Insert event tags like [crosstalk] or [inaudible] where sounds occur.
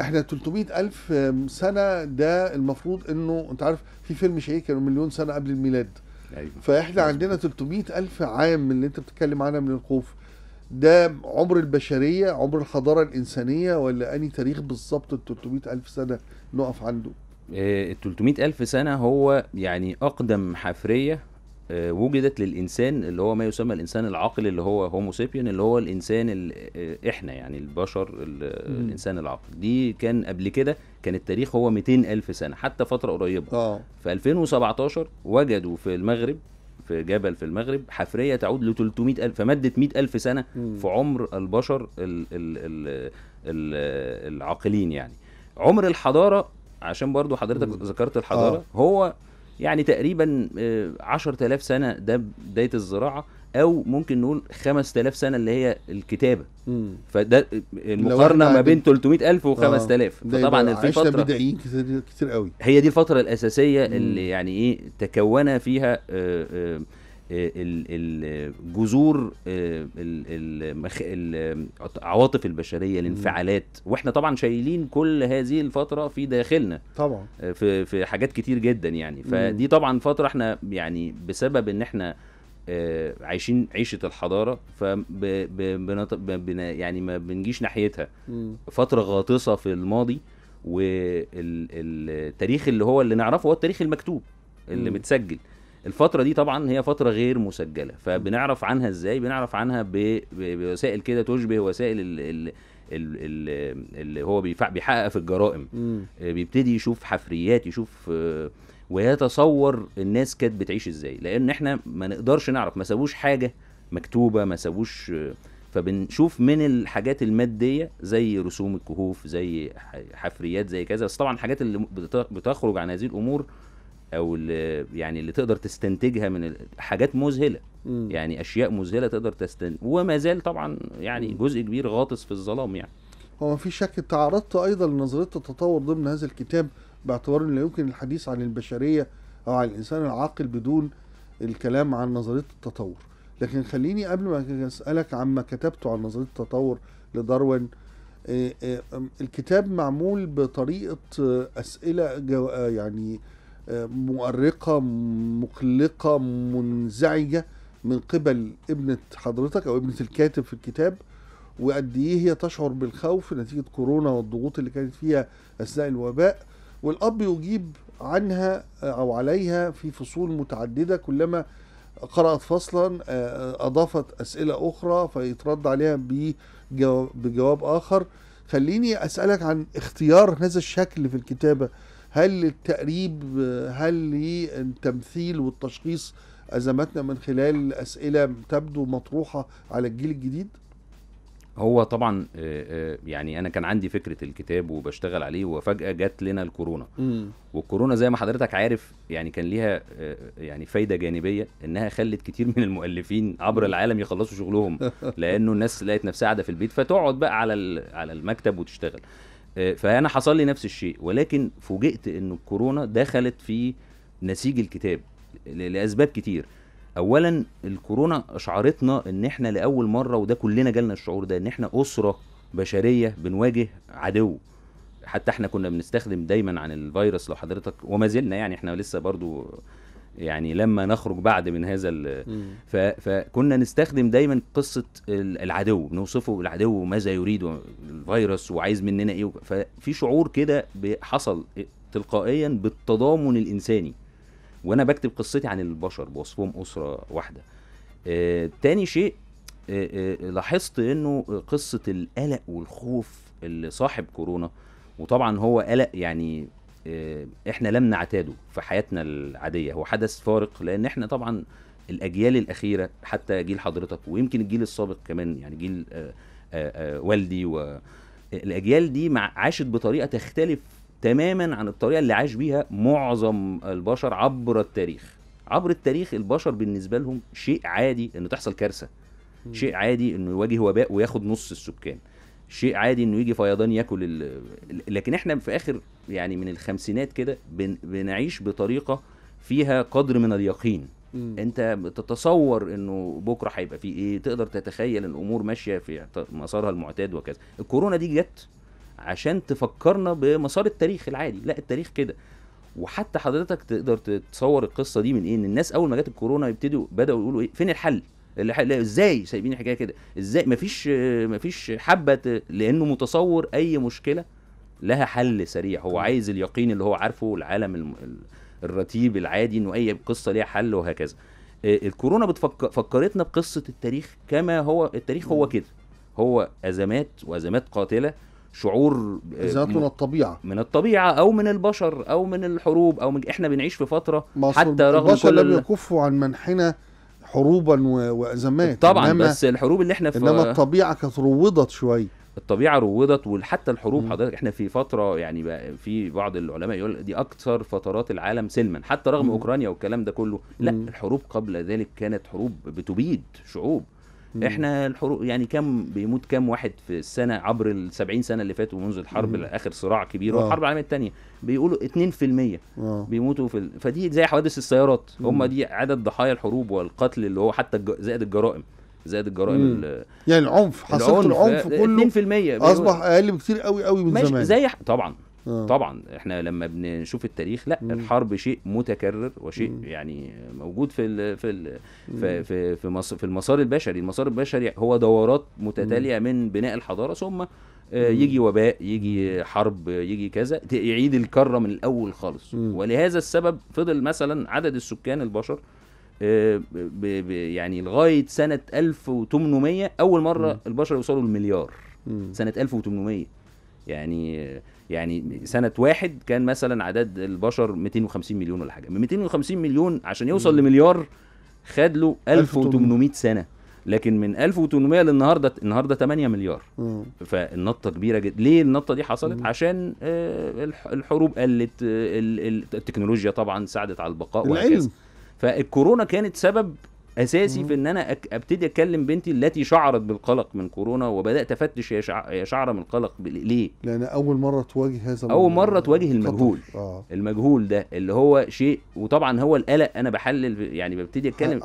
احنا 300 ألف سنة ده المفروض انه انت عارف في فيلم شهير كانوا مليون سنة قبل الميلاد أيوة. فاحنا عندنا 300 ألف عام من اللي انت بتتكلم عنها من الخوف ده عمر البشرية عمر الحضارة الإنسانية ولا أني تاريخ بالظبط ال 300 ألف سنة نقف عنده؟ ال آه، 300 ألف سنة هو يعني أقدم حفرية آه، وجدت للانسان اللي هو ما يسمى الانسان العاقل اللي هو هومو سيبيان اللي هو الانسان آه، احنا يعني البشر الانسان العاقل دي كان قبل كده كان التاريخ هو 200 الف سنه حتى فتره قريبه اه في 2017 وجدوا في المغرب في جبل في المغرب حفريه تعود ل 300 الف فمدت 100 الف سنه مم. في عمر البشر الـ الـ الـ الـ العاقلين يعني عمر الحضاره عشان برضو حضرتك ذكرت آه. الحضاره آه. هو يعني تقريبا 10000 آه، سنه ده بدايه الزراعه او ممكن نقول 5000 سنه اللي هي الكتابه فده آه، المقارنه ما بين 300000 آه. و5000 فطبعا في فتره بدائيين كتير, قوي هي دي الفتره الاساسيه اللي يعني ايه تكون فيها آآ آآ آه، الجذور العواطف آه، البشريه الانفعالات واحنا طبعا شايلين كل هذه الفتره في داخلنا طبعا آه، في في حاجات كتير جدا يعني فدي طبعا فتره احنا يعني بسبب ان احنا عايشين عيشه الحضاره فب يعني ما بنجيش ناحيتها فتره غاطسه في الماضي والتاريخ اللي هو اللي نعرفه هو التاريخ المكتوب اللي متسجل الفترة دي طبعا هي فترة غير مسجلة فبنعرف عنها ازاي بنعرف عنها بوسائل كده تشبه وسائل اللي هو بيحقق في الجرائم آه، بيبتدي يشوف حفريات يشوف آه، ويتصور الناس كانت بتعيش ازاي لان احنا ما نقدرش نعرف ما سابوش حاجه مكتوبه ما سابوش آه، فبنشوف من الحاجات الماديه زي رسوم الكهوف زي حفريات زي كذا بس طبعا الحاجات اللي بتخرج عن هذه الامور او اللي يعني اللي تقدر تستنتجها من حاجات مذهله يعني اشياء مذهله تقدر تستنتج وما زال طبعا يعني جزء كبير غاطس في الظلام يعني هو في شك تعرضت ايضا لنظريه التطور ضمن هذا الكتاب باعتبار ان لا يمكن الحديث عن البشريه او عن الانسان العاقل بدون الكلام عن نظريه التطور لكن خليني قبل ما اسالك عما كتبته عن نظريه التطور لداروين إيه، إيه، الكتاب معمول بطريقه اسئله يعني مؤرقة مقلقة منزعجة من قبل ابنة حضرتك أو ابنة الكاتب في الكتاب وقد إيه هي تشعر بالخوف نتيجة كورونا والضغوط اللي كانت فيها أثناء الوباء والأب يجيب عنها أو عليها في فصول متعددة كلما قرأت فصلا آه، أضافت أسئلة أخرى فيترد عليها بجواب آخر خليني أسألك عن اختيار هذا الشكل في الكتابة هل التقريب هل للتمثيل والتشخيص أزمتنا من خلال أسئلة تبدو مطروحة على الجيل الجديد؟ هو طبعا آه، آه، يعني انا كان عندي فكره الكتاب وبشتغل عليه وفجاه جت لنا الكورونا م. والكورونا زي ما حضرتك عارف يعني كان ليها آه، يعني فايده جانبيه انها خلت كتير من المؤلفين عبر العالم يخلصوا شغلهم [laughs] لانه الناس لقت نفسها قاعده في البيت فتقعد بقى على على المكتب وتشتغل آه، فانا حصل لي نفس الشيء ولكن فوجئت ان الكورونا دخلت في نسيج الكتاب لاسباب كتير اولا الكورونا اشعرتنا ان احنا لاول مره وده كلنا جالنا الشعور ده ان احنا اسره بشريه بنواجه عدو حتى احنا كنا بنستخدم دايما عن الفيروس لو حضرتك وما زلنا يعني احنا لسه برضو يعني لما نخرج بعد من هذا فكنا نستخدم دايما قصه العدو نوصفه العدو ماذا يريد الفيروس وعايز مننا ايه ففي شعور كده حصل تلقائيا بالتضامن الانساني وانا بكتب قصتي عن البشر بوصفهم اسره واحده آه، تاني شيء آه، آه، لاحظت انه قصه القلق والخوف اللي صاحب كورونا وطبعا هو قلق يعني آه، احنا لم نعتاده في حياتنا العاديه هو حدث فارق لان احنا طبعا الاجيال الاخيره حتى جيل حضرتك ويمكن الجيل السابق كمان يعني جيل آه، آه، والدي و الاجيال دي عاشت بطريقه تختلف تماما عن الطريقه اللي عاش بيها معظم البشر عبر التاريخ عبر التاريخ البشر بالنسبه لهم شيء عادي انه تحصل كارثه شيء عادي انه يواجه وباء وياخد نص السكان شيء عادي انه يجي فيضان ياكل ال... لكن احنا في اخر يعني من الخمسينات كده بن... بنعيش بطريقه فيها قدر من اليقين مم. انت بتتصور انه بكره هيبقى في ايه تقدر تتخيل الامور ماشيه في مسارها المعتاد وكذا الكورونا دي جت عشان تفكرنا بمسار التاريخ العادي لا التاريخ كده وحتى حضرتك تقدر تتصور القصه دي من ايه ان الناس اول ما جت الكورونا يبتدوا بداوا يقولوا ايه فين الحل اللي ازاي سايبين الحكايه كده ازاي مفيش مفيش حبه لانه متصور اي مشكله لها حل سريع هو عايز اليقين اللي هو عارفه العالم الرتيب العادي انه اي قصه ليها حل وهكذا آه، الكورونا فكرتنا بقصه التاريخ كما هو التاريخ هو كده هو ازمات وازمات قاتله شعور آه، ازمات من الطبيعه من الطبيعه او من البشر او من الحروب او من احنا بنعيش في فتره حتى رغم البشر كل لم يكفوا عن منحنا حروبا وازمات طبعا بس الحروب اللي احنا في انما الطبيعه كانت روضت شويه الطبيعه روضت وحتى الحروب م. حضرتك احنا في فتره يعني بقى في بعض العلماء يقول دي اكثر فترات العالم سلما حتى رغم م. اوكرانيا والكلام ده كله لا م. الحروب قبل ذلك كانت حروب بتبيد شعوب احنا الحروب يعني كم بيموت كم واحد في السنه عبر ال 70 سنه اللي فاتوا منذ الحرب مم. صراع كبير آه. والحرب العالميه الثانيه بيقولوا 2% آه. بيموتوا في ال... فدي زي حوادث السيارات هم دي عدد ضحايا الحروب والقتل اللي هو حتى الج... زائد الجرائم زائد الجرائم يعني العنف حصلت العنف, العنف آه، كله 2% اصبح اقل بكتير قوي قوي من زمان زي طبعا آه. طبعا احنا لما بنشوف التاريخ لا م. الحرب شيء متكرر وشيء م. يعني موجود في الـ في الـ في في في, مصر في المسار البشري المسار البشري هو دورات متتاليه م. من بناء الحضاره ثم آه، يجي وباء يجي حرب يجي كذا يعيد الكرة من الأول خالص م. ولهذا السبب فضل مثلا عدد السكان البشر آه، يعني لغاية سنة 1800 أول مرة م. البشر يوصلوا المليار سنة 1800 يعني يعني سنه واحد كان مثلا عدد البشر 250 مليون ولا حاجه من 250 مليون عشان يوصل لمليار خد له 1800 سنه لكن من 1800 للنهارده النهارده 8 مليار مم. فالنطه كبيره جدا ليه النطه دي حصلت مم. عشان آه، الحروب قلت آه، التكنولوجيا طبعا ساعدت على البقاء العلم. فالكورونا كانت سبب اساسي في ان انا ابتدي اكلم بنتي التي شعرت بالقلق من كورونا وبدات افتش هي شعره من القلق ليه؟ لان اول مره تواجه هذا اول مره تواجه المجهول آه. المجهول ده اللي هو شيء وطبعا هو القلق انا بحلل يعني ببتدي اتكلم